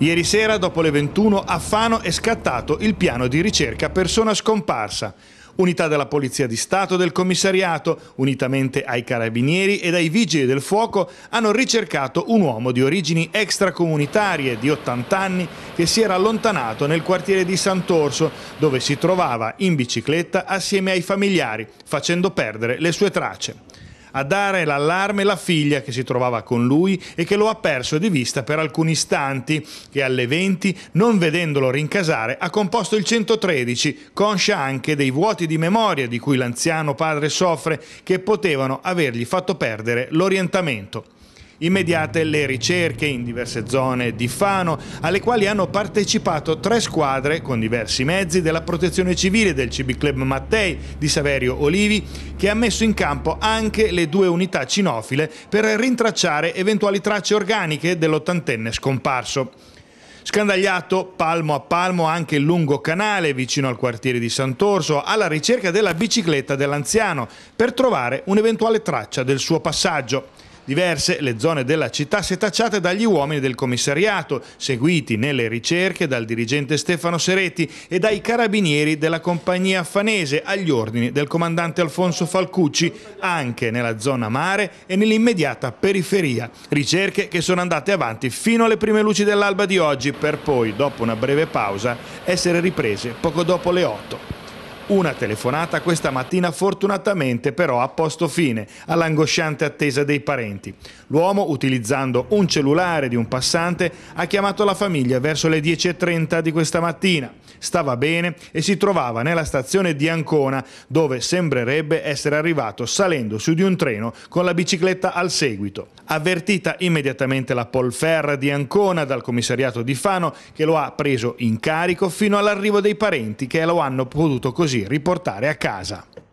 Ieri sera, dopo le 21, a Fano è scattato il piano di ricerca persona scomparsa. Unità della Polizia di Stato del Commissariato, unitamente ai Carabinieri e ai Vigili del Fuoco, hanno ricercato un uomo di origini extracomunitarie di 80 anni che si era allontanato nel quartiere di Sant'Orso, dove si trovava in bicicletta assieme ai familiari, facendo perdere le sue tracce. A dare l'allarme la figlia che si trovava con lui e che lo ha perso di vista per alcuni istanti, che alle 20, non vedendolo rincasare, ha composto il 113, conscia anche dei vuoti di memoria di cui l'anziano padre soffre, che potevano avergli fatto perdere l'orientamento. Immediate le ricerche in diverse zone di Fano, alle quali hanno partecipato tre squadre con diversi mezzi della protezione civile del CB Club Mattei di Saverio Olivi, che ha messo in campo anche le due unità cinofile per rintracciare eventuali tracce organiche dell'ottantenne scomparso. Scandagliato palmo a palmo anche il lungo canale vicino al quartiere di Sant'Orso alla ricerca della bicicletta dell'anziano per trovare un'eventuale traccia del suo passaggio. Diverse le zone della città setacciate dagli uomini del commissariato, seguiti nelle ricerche dal dirigente Stefano Seretti e dai carabinieri della compagnia affanese agli ordini del comandante Alfonso Falcucci, anche nella zona mare e nell'immediata periferia. Ricerche che sono andate avanti fino alle prime luci dell'alba di oggi per poi, dopo una breve pausa, essere riprese poco dopo le 8. Una telefonata questa mattina fortunatamente però ha posto fine all'angosciante attesa dei parenti. L'uomo, utilizzando un cellulare di un passante, ha chiamato la famiglia verso le 10.30 di questa mattina. Stava bene e si trovava nella stazione di Ancona, dove sembrerebbe essere arrivato salendo su di un treno con la bicicletta al seguito. Avvertita immediatamente la polferra di Ancona dal commissariato di Fano, che lo ha preso in carico fino all'arrivo dei parenti che lo hanno potuto così riportare a casa.